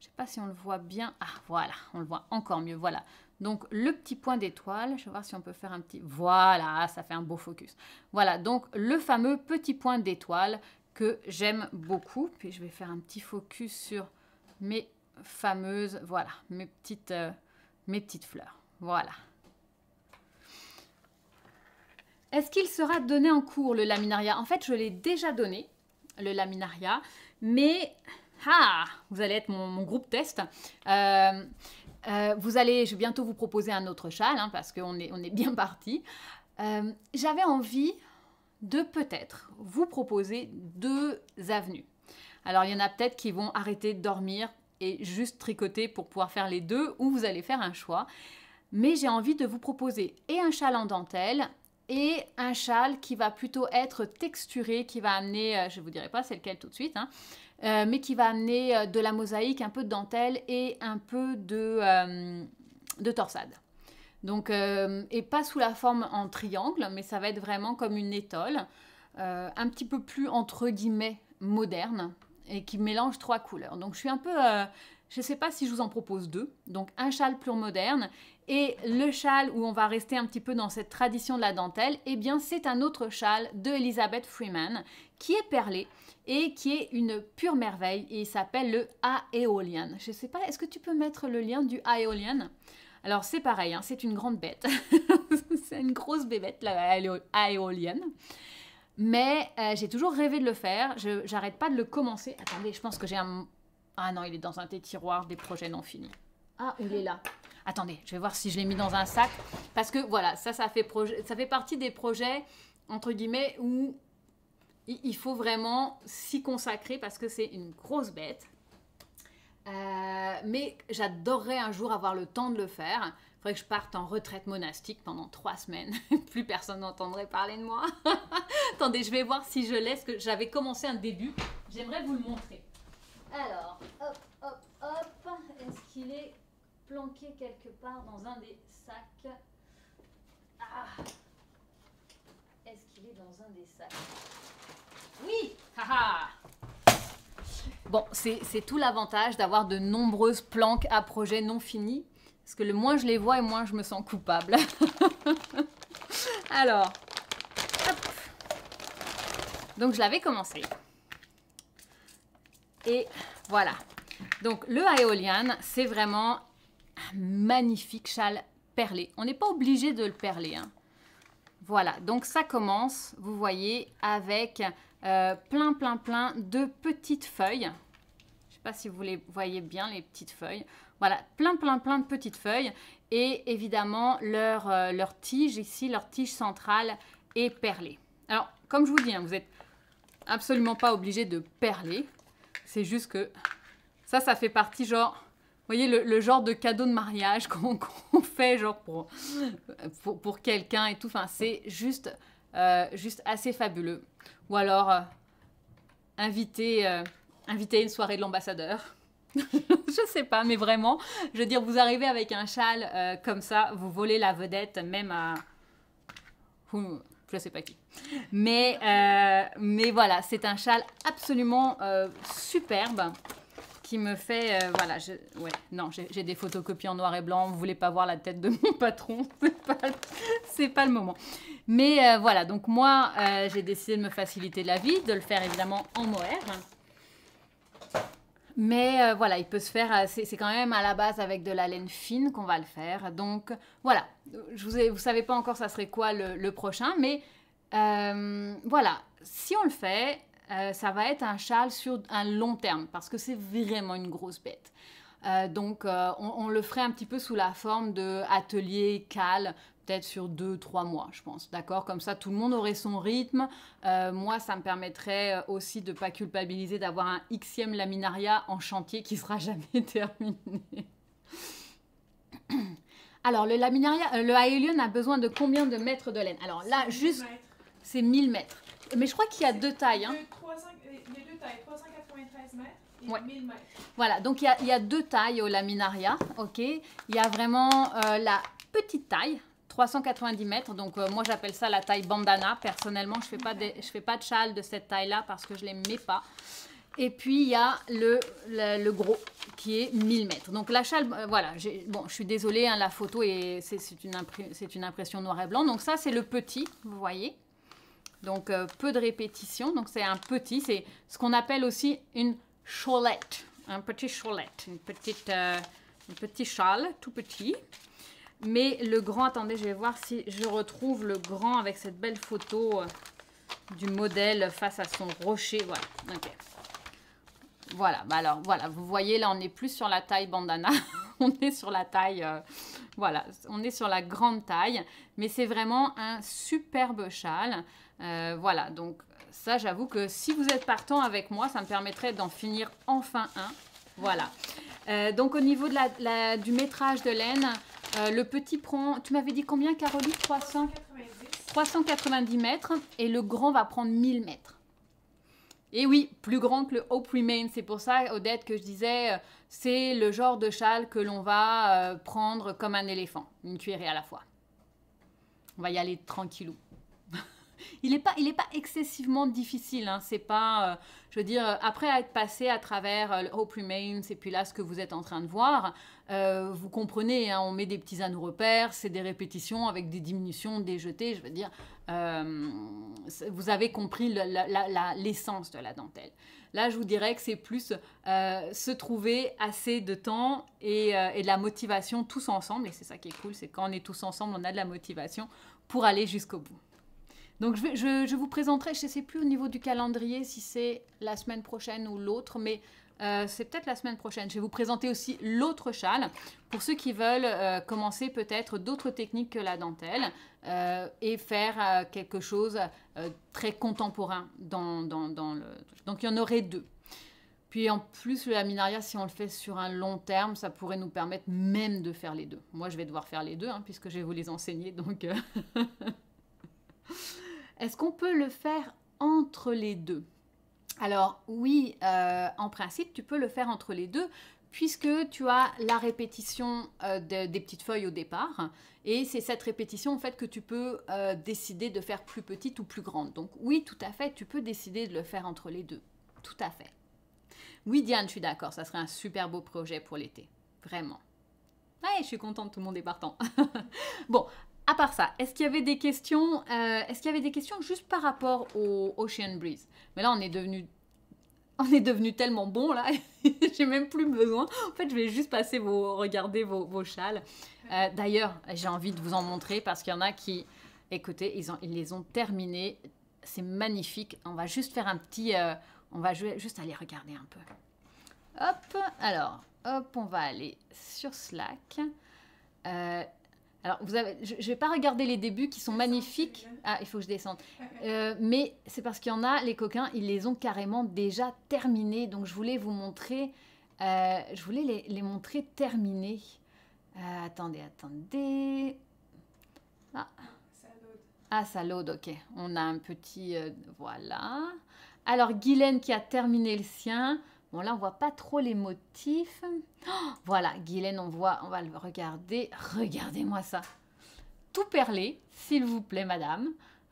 Je ne sais pas si on le voit bien. Ah voilà, on le voit encore mieux. Voilà. Donc le petit point d'étoile, je vais voir si on peut faire un petit... Voilà, ça fait un beau focus. Voilà, donc le fameux petit point d'étoile que j'aime beaucoup. Puis je vais faire un petit focus sur mes fameuses, voilà, mes petites, euh, mes petites fleurs. Voilà. Est-ce qu'il sera donné en cours le laminaria En fait, je l'ai déjà donné le laminaria. Mais, ah, vous allez être mon, groupe test. Euh, euh, vous allez, je vais bientôt vous proposer un autre châle hein, parce qu'on est, on est bien parti. Euh, j'avais envie de peut-être vous proposer deux avenues. Alors, il y en a peut-être qui vont arrêter de dormir et juste tricoter pour pouvoir faire les deux ou vous allez faire un choix. Mais j'ai envie de vous proposer et un châle en dentelle et un châle qui va plutôt être texturé, qui va amener, euh, je ne vous dirai pas c'est lequel tout de suite, hein, euh, mais qui va amener euh, de la mosaïque, un peu de dentelle et un peu de, torsade. Donc, et pas sous la forme en triangle, mais ça va être vraiment comme une étole, un petit peu plus entre guillemets moderne et qui mélange trois couleurs. Donc je suis un peu je ne sais pas si je vous en propose deux. Donc un châle plus moderne et le châle où on va rester un petit peu dans cette tradition de la dentelle, eh bien c'est un autre châle de Elizabeth Freeman qui est perlé et qui est une pure merveille et il s'appelle le Aeolian. Je ne sais pas, est-ce que tu peux mettre le lien du Aeolian alors c'est pareil, hein, c'est une grande bête. c'est une grosse bébête, la aéolienne. Mais euh, j'ai toujours rêvé de le faire. Je n'arrête pas de le commencer. Attendez, je pense que j'ai un... Ah non, il est dans un des tiroirs des projets non finis. Ah, il est là. Attendez, je vais voir si je l'ai mis dans un sac. Parce que voilà, ça, ça fait, ça fait partie des projets, entre guillemets, où il faut vraiment s'y consacrer parce que c'est une grosse bête. Euh, mais j'adorerais un jour avoir le temps de le faire. Il faudrait que je parte en retraite monastique pendant trois semaines. Plus personne n'entendrait parler de moi. Attendez, je vais voir si je laisse que j'avais commencé un début. J'aimerais vous le montrer. Alors, hop, hop, hop. Est-ce qu'il est planqué quelque part dans un des sacs. Ah Est-ce qu'il est dans un des sacs Oui Bon, c'est tout l'avantage d'avoir de nombreuses planques à projet non finis. Parce que le moins je les vois et moins je me sens coupable. Alors, donc je l'avais commencé. Et voilà. Donc le Aeolian, c'est vraiment ah, magnifique châle perlé. On n'est pas obligé de le perler. Hein. Voilà, donc ça commence, vous voyez, avec euh, plein, plein, plein de petites feuilles. Je ne sais pas si vous les voyez bien, les petites feuilles. Voilà, plein, plein, plein de petites feuilles. Et évidemment, leur, euh, tige ici, leur tige centrale est perlée. Alors, comme je vous dis, hein, vous n'êtes absolument pas obligé de perler. C'est juste que ça, ça fait partie genre voyez, le, genre de cadeau de mariage qu'on fait, genre pour, pour, quelqu'un et tout. Enfin, c'est juste, euh, juste assez fabuleux. Ou alors, euh, inviter, euh, inviter une soirée de l'ambassadeur. je sais pas, mais vraiment, je veux dire, vous arrivez avec un châle comme ça, vous volez la vedette, même à. je sais pas qui. Mais, mais voilà, c'est un châle absolument superbe me fait... Euh, voilà, je, ouais, non, j'ai des photocopies en noir et blanc. Vous voulez pas voir la tête de mon patron. C'est pas, le, pas le moment. Mais euh, voilà, donc moi, euh, j'ai décidé de me faciliter la vie, de le faire évidemment en mohair. Mais voilà, il peut se faire, c'est quand même à la base avec de la laine fine qu'on va le faire. Donc voilà, je vous, ai, vous savez pas encore ça serait quoi le, prochain, mais voilà, si on le fait, euh, ça va être un châle sur un long terme parce que c'est vraiment une grosse bête. Euh, donc euh, on, le ferait un petit peu sous la forme de atelier cale, peut-être sur deux, trois mois, je pense. D'accord Comme ça, tout le monde aurait son rythme. moi, ça me permettrait aussi de ne pas culpabiliser d'avoir un xème laminaria en chantier qui sera jamais terminé. Alors, le laminaria, le aéolien a besoin de combien de mètres de laine Alors là, juste, c'est 1000 mètres. Mais je crois qu'il y a deux tailles. Hein. il y a deux tailles, 393 mètres. Et 1000 mètres. Voilà, donc il y, a, deux tailles au laminaria, ok. Il y a vraiment euh, la petite taille, 390 mètres. Donc euh, moi j'appelle ça la taille bandana. Personnellement, je fais pas fais pas de châle de cette taille-là parce que je les mets pas. Et puis il y a le, gros qui est 1000 mètres. Donc la châle, euh, voilà. Bon, je suis désolée, hein, la photo est c'est une, une impression noir et blanc. Donc ça c'est le petit, vous voyez. Donc euh, peu de répétition, Donc c'est un petit, c'est ce qu'on appelle aussi une cholette, un petit cholette, une petite, euh, un petit châle tout petit. Mais le grand, attendez, je vais voir si je retrouve le grand avec cette belle photo euh, du modèle face à son rocher. Voilà, ok. Voilà, bah, alors voilà, vous voyez là on est plus sur la taille bandana. on est sur la taille, euh, voilà, on est sur la grande taille, mais c'est vraiment un superbe châle. Euh, voilà, donc ça, j'avoue que si vous êtes partant avec moi, ça me permettrait d'en finir enfin un. Voilà. Euh, donc au niveau du métrage de laine, le petit prend, tu m'avais dit combien Caroline 390. 390 mètres et le grand va prendre 1000 mètres. Et oui, plus grand que le Hope Remains, C'est pour ça, Odette, que je disais, euh, c'est le genre de châle que l'on va euh, prendre comme un éléphant, une cuillerée à la fois. On va y aller tranquillou. il n'est pas, excessivement difficile. Hein. C'est pas, euh, je veux dire, après être passé à travers le Hope Remains et puis là ce que vous êtes en train de voir, euh, vous comprenez, hein, on met des petits anneaux repères, c'est des répétitions avec des diminutions, des jetés, je veux dire, euh, vous avez compris l'essence de la dentelle. Là, je vous dirais que c'est plus euh, se trouver assez de temps et, de la motivation tous ensemble, et c'est ça qui est cool, c'est quand on est tous ensemble, on a de la motivation pour aller jusqu'au bout. Donc je, je, vous présenterai, je ne sais plus au niveau du calendrier si c'est la semaine prochaine ou l'autre, mais euh, c'est peut-être la semaine prochaine. Je vais vous présenter aussi l'autre châle pour ceux qui veulent euh, commencer peut-être d'autres techniques que la dentelle euh, et faire quelque chose très contemporain dans, Donc il y en aurait deux. Puis en plus, le laminaria, si on le fait sur un long terme, ça pourrait nous permettre même de faire les deux. Moi, je vais devoir faire les deux, hein, puisque je vais vous les enseigner. Donc, est-ce qu'on peut le faire entre les deux alors oui, euh, en principe, tu peux le faire entre les deux puisque tu as la répétition euh, des petites feuilles au départ. Et c'est cette répétition en fait que tu peux euh, décider de faire plus petite ou plus grande. Donc oui, tout à fait, tu peux décider de le faire entre les deux. Tout à fait. Oui, Diane, je suis d'accord, ça serait un super beau projet pour l'été. Vraiment. Ouais, je suis contente, tout le monde est partant. bon, à part ça, est-ce qu'il y avait des questions euh, Est-ce qu'il y avait des questions juste par rapport au Ocean Breeze Mais là, on est devenu on est devenu tellement bon là, j'ai même plus besoin. En fait, je vais juste passer vos regarder vos, châles. Euh, d'ailleurs, j'ai envie de vous en montrer parce qu'il y en a qui, écoutez, ils, ont, ils les ont terminés. C'est magnifique. On va juste faire un petit, euh, on va juste aller regarder un peu. Hop, alors, hop, on va aller sur Slack. Euh, alors, je ne vais pas regarder les débuts qui sont magnifiques. Ah, il faut que je descende. Euh, mais c'est parce qu'il y en a, les coquins, ils les ont carrément déjà terminés. Donc, je voulais vous montrer, euh, je voulais les, montrer terminés. Euh, attendez, attendez. Ah. ah, ça load, ok. On a un petit... voilà. Alors, Guylaine qui a terminé le sien. Bon, là, on voit pas trop les motifs. Oh, voilà, Guylaine, on voit, on va le regarder. Regardez-moi ça. Tout perlé, s'il vous plaît, madame.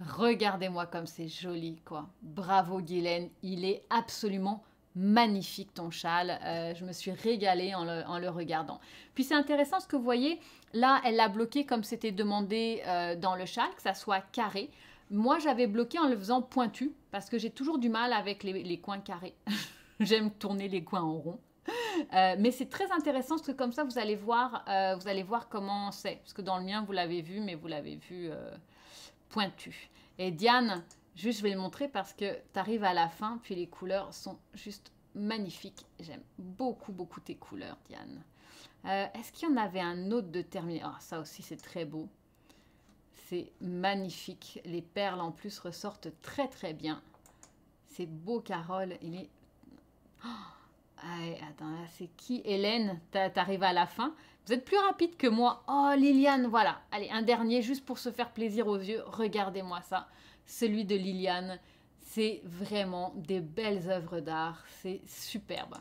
Regardez-moi comme c'est joli, quoi. Bravo, Guylaine. Il est absolument magnifique ton châle. Euh, je me suis régalée en le, regardant. Puis c'est intéressant ce que vous voyez. Là, elle l'a bloqué comme c'était demandé euh, dans le châle, que ça soit carré. Moi, j'avais bloqué en le faisant pointu parce que j'ai toujours du mal avec les coins carrés. J'aime tourner les coins en rond. Euh, mais c'est très intéressant ce truc comme ça, vous allez voir, euh, vous allez voir comment c'est. Parce que dans le mien, vous l'avez vu, mais vous l'avez vu euh, pointu. Et Diane, juste, je vais le montrer parce que tu arrives à la fin, puis les couleurs sont juste magnifiques. J'aime beaucoup, beaucoup tes couleurs, Diane. Est-ce qu'il y en avait un autre de terminé ah, ça aussi, c'est très beau. C'est magnifique. Les perles, en plus, ressortent très, très bien. C'est beau, Carole. Il est Oh, attends, c'est qui Hélène, t'arrives à la fin. Vous êtes plus rapide que moi. Oh, Liliane, voilà. Allez, un dernier, juste pour se faire plaisir aux yeux. Regardez-moi ça. Celui de Liliane. C'est vraiment des belles œuvres d'art. C'est superbe.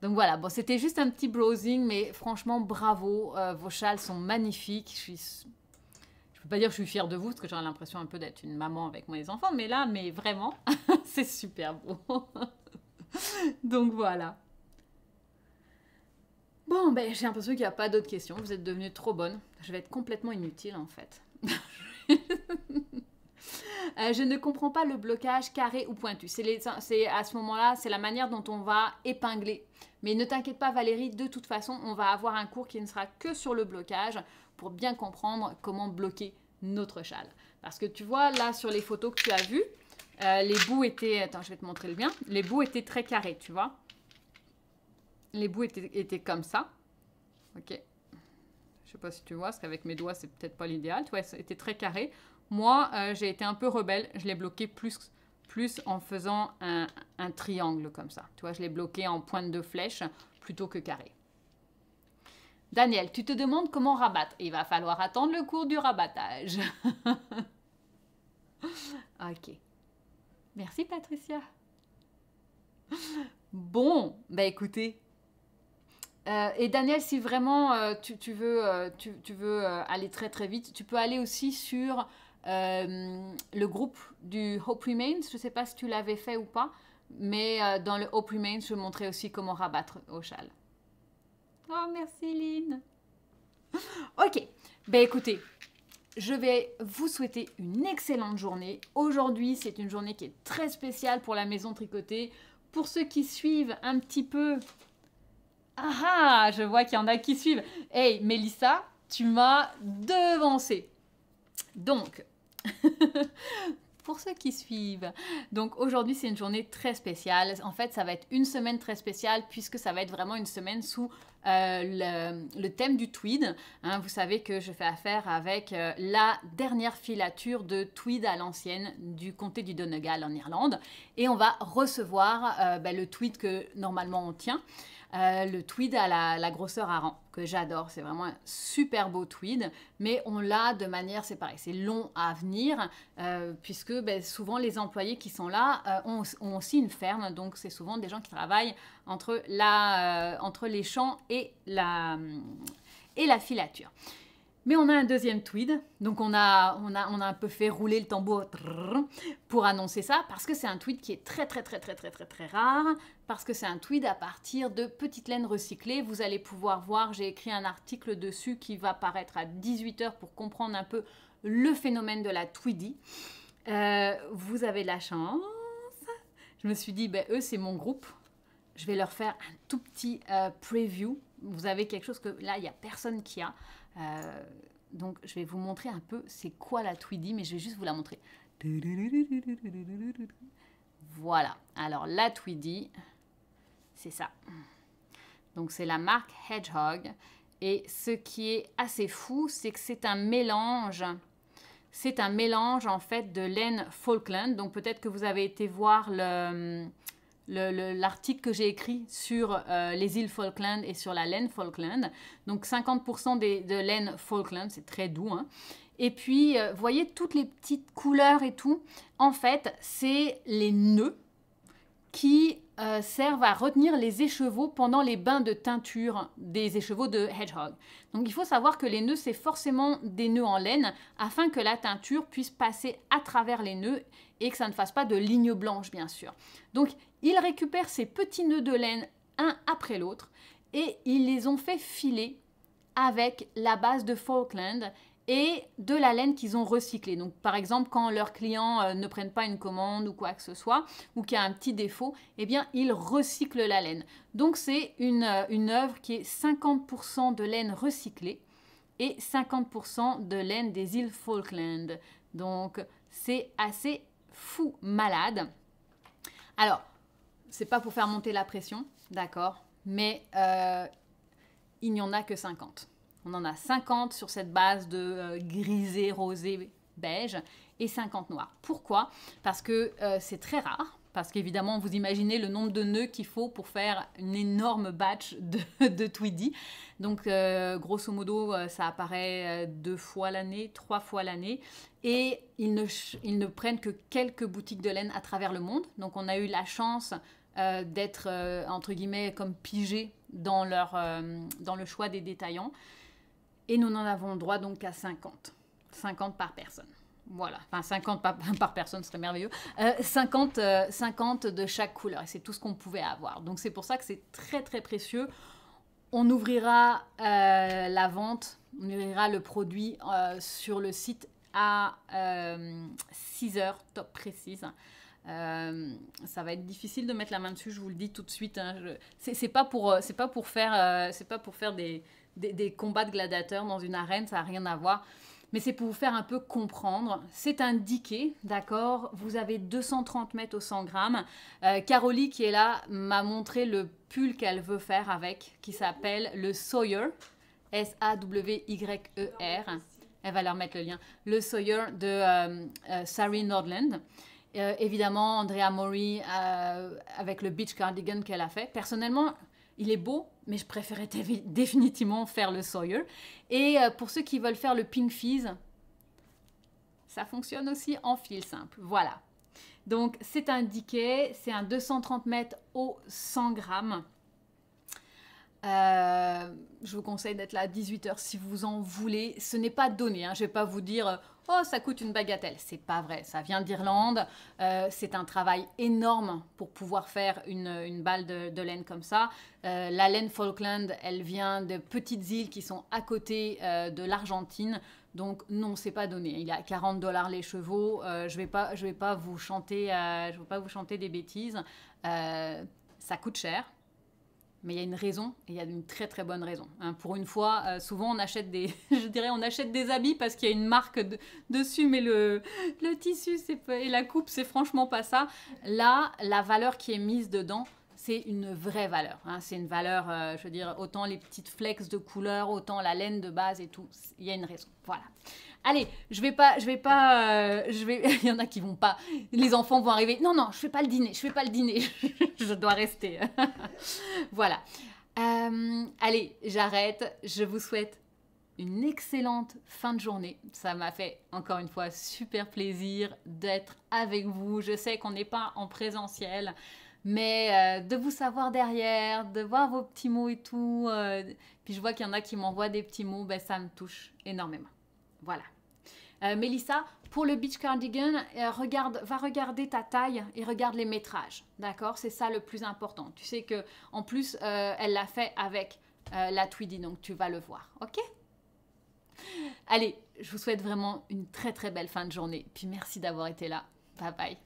Donc voilà, bon, c'était juste un petit browsing, mais franchement, bravo. Euh, vos châles sont magnifiques. Je suis je ne peux pas dire que je suis fière de vous, parce que j'aurais l'impression un peu d'être une maman avec mes enfants, mais là, mais vraiment, c'est super beau. Donc voilà. Bon, ben, j'ai l'impression qu'il n'y a pas d'autres questions. Vous êtes devenue trop bonne. Je vais être complètement inutile en fait. Euh, je ne comprends pas le blocage carré ou pointu. C'est à ce moment-là, c'est la manière dont on va épingler. Mais ne t'inquiète pas Valérie, de toute façon, on va avoir un cours qui ne sera que sur le blocage pour bien comprendre comment bloquer notre châle. Parce que tu vois, là, sur les photos que tu as vues, euh, les bouts étaient... Attends, je vais te montrer le bien. Les bouts étaient très carrés, tu vois. Les bouts étaient, comme ça. Ok. Je sais pas si tu vois, parce qu'avec mes doigts, c'est peut-être pas l'idéal. Tu vois, c'était très carré. Moi, euh, j'ai été un peu rebelle. Je l'ai bloqué plus, plus en faisant un, un triangle comme ça. Tu vois, je l'ai bloqué en pointe de flèche plutôt que carré. Daniel, tu te demandes comment rabattre. Il va falloir attendre le cours du rabattage. ok. Merci Patricia. Bon, bah écoutez. Euh, et Daniel, si vraiment euh, tu, veux, euh, tu, veux aller très très vite, tu peux aller aussi sur le groupe du Hope Remains. Je ne sais pas si tu l'avais fait ou pas, mais dans le Hope Remains, je montrer aussi comment rabattre au châle. Oh, merci Lynn. Ok, ben écoutez, je vais vous souhaiter une excellente journée. Aujourd'hui, c'est une journée qui est très spéciale pour la maison tricotée. Pour ceux qui suivent un petit peu... Ah ah, je vois qu'il y en a qui suivent. Hey, Mélissa, tu m'as devancé. Donc, pour ceux qui suivent. Donc aujourd'hui, c'est une journée très spéciale. En fait, ça va être une semaine très spéciale puisque ça va être vraiment une semaine sous euh, le, thème du tweed. Hein, vous savez que je fais affaire avec euh, la dernière filature de tweed à l'ancienne du comté du Donegal en Irlande. Et on va recevoir euh, ben, le tweed que normalement on tient. Euh, le tweed à la, grosseur à rang, que j'adore. C'est vraiment un super beau tweed, mais on l'a de manière, séparée. c'est long à venir, euh, puisque ben, souvent les employés qui sont là euh, ont, aussi une ferme, donc c'est souvent des gens qui travaillent entre, les champs et la hum, filature. Mais on a un deuxième tweed, donc on a, on a, on a un peu fait rouler le tambour pour annoncer ça, parce que c'est un tweed qui est très très très très très très très rare, parce que c'est un tweed à partir de petites laines recyclées. Vous allez pouvoir voir, j'ai écrit un article dessus qui va paraître à 18h pour comprendre un peu le phénomène de la tweedy. Euh, vous avez de la chance. Je me suis dit, ben, eux c'est mon groupe, je vais leur faire un tout petit euh, preview. Vous avez quelque chose que là, il n'y a personne qui a. Euh, donc, je vais vous montrer un peu c'est quoi la Tweedy, mais je vais juste vous la montrer. Voilà. Alors, la Tweedy, c'est ça. Donc, c'est la marque Hedgehog. Et ce qui est assez fou, c'est que c'est un mélange. C'est un mélange, en fait, de laine Falkland. Donc, peut-être que vous avez été voir le l'article que j'ai écrit sur euh, les îles Falkland et sur la laine Falkland. Donc 50% de laine Falkland, c'est très doux. Hein. Et puis, euh, vous voyez toutes les petites couleurs et tout. En fait, c'est les nœuds qui euh, servent à retenir les écheveaux pendant les bains de teinture des écheveaux de Hedgehog. Donc il faut savoir que les nœuds, c'est forcément des nœuds en laine afin que la teinture puisse passer à travers les nœuds et que ça ne fasse pas de lignes blanches, bien sûr. Donc ils récupèrent ces petits nœuds de laine un après l'autre et ils les ont fait filer avec la base de Falkland et de la laine qu'ils ont recyclée. Donc par exemple quand leurs clients euh, ne prennent pas une commande ou quoi que ce soit ou qu'il y a un petit défaut, eh bien ils recyclent la laine. Donc c'est une, euh, une œuvre qui est 50% de laine recyclée et 50% de laine des îles Falkland. Donc c'est assez fou malade. Alors c'est pas pour faire monter la pression, d'accord, mais euh, il n'y en a que 50. On en a 50 sur cette base de euh, grisé, rosé, beige et 50 noirs. Pourquoi Parce que euh, c'est très rare. Parce qu'évidemment, vous imaginez le nombre de nœuds qu'il faut pour faire une énorme batch de, de Donc, grosso modo, ça apparaît deux fois l'année, trois fois l'année. Et ils ne prennent que quelques boutiques de laine à travers le monde. Donc, on a eu la chance euh, d'être, euh, entre guillemets, comme pigé dans, leur, euh, dans le choix des détaillants. Et nous n'en avons droit donc à 50. 50 par personne. Voilà, enfin 50 par, personne serait merveilleux. 50, de chaque couleur, et c'est tout ce qu'on pouvait avoir. Donc c'est pour ça que c'est très très précieux. On ouvrira la vente, on ouvrira le produit sur le site à 6 heures top précise. Euh, ça va être difficile de mettre la main dessus, je vous le dis tout de suite. Hein, C'est pas pour, euh, c'est pas pour faire, euh, c'est pas pour faire des, combats de gladiateurs dans une arène, ça n'a rien à voir. Mais c'est pour vous faire un peu comprendre. C'est indiqué, d'accord Vous avez 230 mètres au 100 grammes. Euh, qui est là, m'a montré le pull qu'elle veut faire avec, qui s'appelle le Sawyer. S-A-W-Y-E-R. Elle va leur mettre le lien. Le Sawyer de Sari Nordland. Euh, évidemment, Andrea Mori euh, avec le beach cardigan qu'elle a fait. Personnellement, il est beau, mais je préférais définitivement faire le Sawyer. Et euh, pour ceux qui veulent faire le Pink Fizz, ça fonctionne aussi en fil simple. Voilà. Donc c'est indiqué, c'est un 230 mètres au 100 grammes. Euh, je vous conseille d'être là à 18h si vous en voulez. Ce n'est pas donné, hein. je ne vais pas vous dire euh, Oh, ça coûte une bagatelle. C'est pas vrai, ça vient d'Irlande. Euh, c'est un travail énorme pour pouvoir faire une, une balle de, laine comme ça. la laine Falkland, elle vient de petites îles qui sont à côté de l'Argentine. Donc non, c'est pas donné. Il y a 40 dollars les chevaux. je vais pas, je vais pas vous chanter, je vais pas vous chanter des bêtises. ça coûte cher mais il y a une raison, et il y a une très très bonne raison. Hein. pour une fois, euh, souvent on achète des, je dirais, on achète des habits parce qu'il y a une marque dessus, mais le, le tissu et la coupe, c'est franchement pas ça. Là, la valeur qui est mise dedans, c'est une vraie valeur. Hein. c'est une valeur, euh, je veux dire, autant les petites flex de couleur, autant la laine de base et tout, il y a une raison. Voilà allez, je vais pas, je vais pas, euh, je vais. Il y en a qui vont pas. Les enfants vont arriver. Non, non, je fais pas le dîner. Je fais pas le dîner. je dois rester. voilà. Euh, allez, j'arrête. Je vous souhaite une excellente fin de journée. Ça m'a fait encore une fois super plaisir d'être avec vous. Je sais qu'on n'est pas en présentiel, mais euh, de vous savoir derrière, de voir vos petits mots et tout. puis je vois qu'il y en a qui m'envoient des petits mots, ben, ça me touche énormément. Voilà. Euh, Mélissa, pour le beach cardigan, euh, regarde, va regarder ta taille et regarde les métrages. D'accord C'est ça le plus important. Tu sais que en plus, euh, elle l'a fait avec la Tweedy, donc tu vas le voir. OK Allez, je vous souhaite vraiment une très très belle fin de journée. Puis merci d'avoir été là. Bye bye.